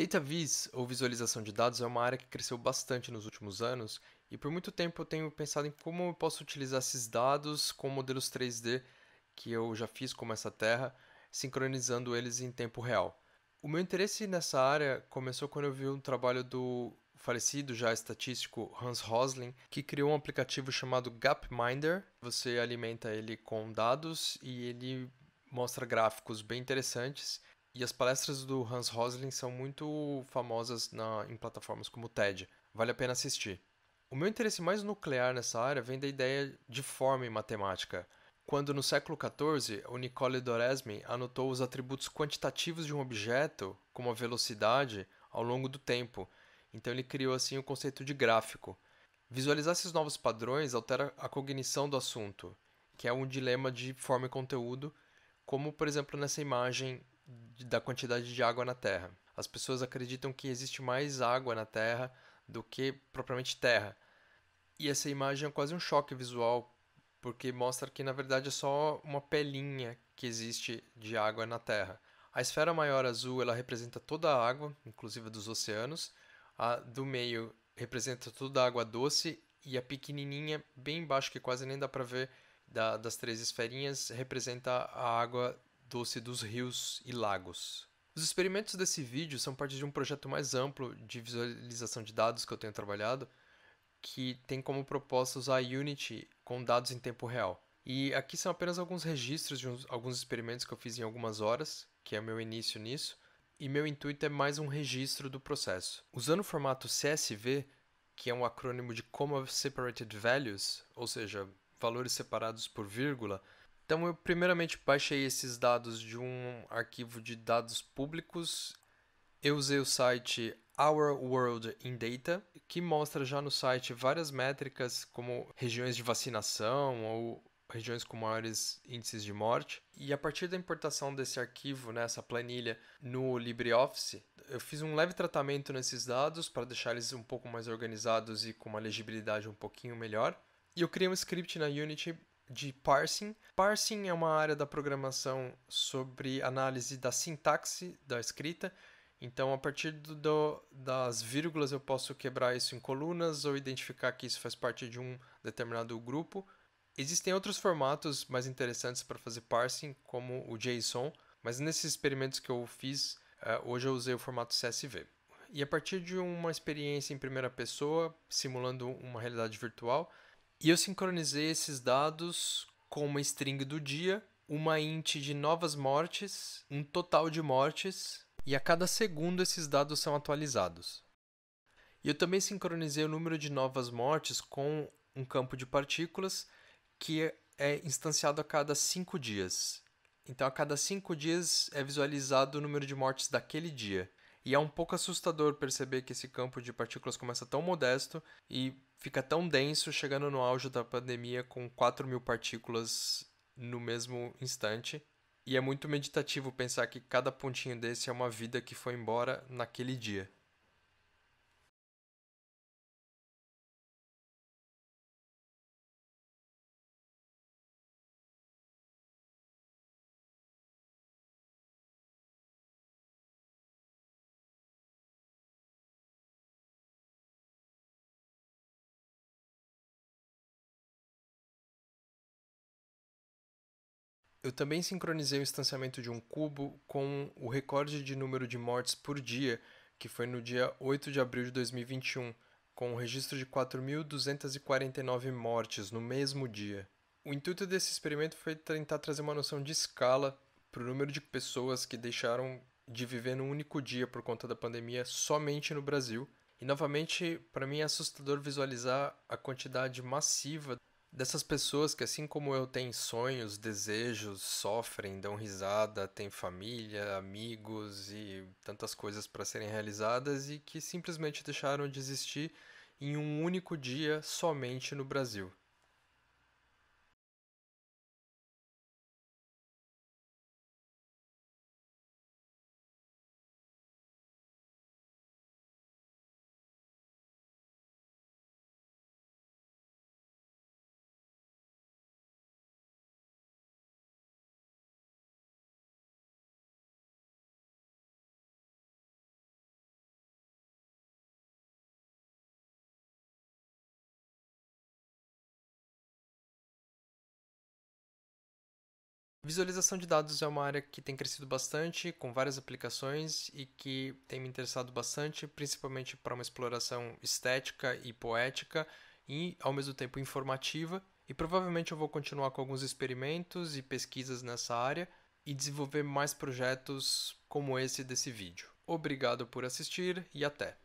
Data Viz, ou visualização de dados, é uma área que cresceu bastante nos últimos anos e por muito tempo eu tenho pensado em como eu posso utilizar esses dados com modelos 3D que eu já fiz como essa terra, sincronizando eles em tempo real. O meu interesse nessa área começou quando eu vi um trabalho do falecido já estatístico Hans Rosling, que criou um aplicativo chamado Gapminder. Você alimenta ele com dados e ele mostra gráficos bem interessantes e as palestras do Hans Rosling são muito famosas na, em plataformas como o TED. Vale a pena assistir. O meu interesse mais nuclear nessa área vem da ideia de forma em matemática, quando no século XIV o Nicole Doresme anotou os atributos quantitativos de um objeto, como a velocidade, ao longo do tempo. Então ele criou assim o conceito de gráfico. Visualizar esses novos padrões altera a cognição do assunto, que é um dilema de forma e conteúdo, como por exemplo nessa imagem da quantidade de água na Terra. As pessoas acreditam que existe mais água na Terra do que propriamente terra. E essa imagem é quase um choque visual, porque mostra que na verdade é só uma pelinha que existe de água na Terra. A esfera maior azul ela representa toda a água, inclusive dos oceanos. A do meio representa toda a água doce e a pequenininha, bem embaixo que quase nem dá para ver da, das três esferinhas, representa a água doce dos rios e lagos. Os experimentos desse vídeo são parte de um projeto mais amplo de visualização de dados que eu tenho trabalhado, que tem como proposta usar Unity com dados em tempo real. E aqui são apenas alguns registros de uns, alguns experimentos que eu fiz em algumas horas, que é o meu início nisso, e meu intuito é mais um registro do processo. Usando o formato CSV, que é um acrônimo de Comma Separated Values, ou seja, valores separados por vírgula, então eu primeiramente baixei esses dados de um arquivo de dados públicos. Eu usei o site Our World in Data, que mostra já no site várias métricas como regiões de vacinação ou regiões com maiores índices de morte. E a partir da importação desse arquivo, nessa né, planilha, no LibreOffice, eu fiz um leve tratamento nesses dados para deixar eles um pouco mais organizados e com uma legibilidade um pouquinho melhor. E eu criei um script na Unity de parsing. Parsing é uma área da programação sobre análise da sintaxe da escrita. Então, a partir do, das vírgulas, eu posso quebrar isso em colunas ou identificar que isso faz parte de um determinado grupo. Existem outros formatos mais interessantes para fazer parsing, como o JSON, mas nesses experimentos que eu fiz, eh, hoje eu usei o formato CSV. E a partir de uma experiência em primeira pessoa, simulando uma realidade virtual, e eu sincronizei esses dados com uma string do dia, uma int de novas mortes, um total de mortes, e a cada segundo esses dados são atualizados. E eu também sincronizei o número de novas mortes com um campo de partículas que é instanciado a cada cinco dias. Então, a cada cinco dias é visualizado o número de mortes daquele dia. E é um pouco assustador perceber que esse campo de partículas começa tão modesto e fica tão denso, chegando no auge da pandemia com 4 mil partículas no mesmo instante. E é muito meditativo pensar que cada pontinho desse é uma vida que foi embora naquele dia. Eu também sincronizei o instanciamento de um cubo com o recorde de número de mortes por dia, que foi no dia 8 de abril de 2021, com o um registro de 4.249 mortes no mesmo dia. O intuito desse experimento foi tentar trazer uma noção de escala para o número de pessoas que deixaram de viver num único dia por conta da pandemia somente no Brasil. E novamente, para mim é assustador visualizar a quantidade massiva Dessas pessoas que, assim como eu, têm sonhos, desejos, sofrem, dão risada, têm família, amigos e tantas coisas para serem realizadas e que simplesmente deixaram de existir em um único dia somente no Brasil. Visualização de dados é uma área que tem crescido bastante, com várias aplicações e que tem me interessado bastante, principalmente para uma exploração estética e poética e ao mesmo tempo informativa. E provavelmente eu vou continuar com alguns experimentos e pesquisas nessa área e desenvolver mais projetos como esse desse vídeo. Obrigado por assistir e até!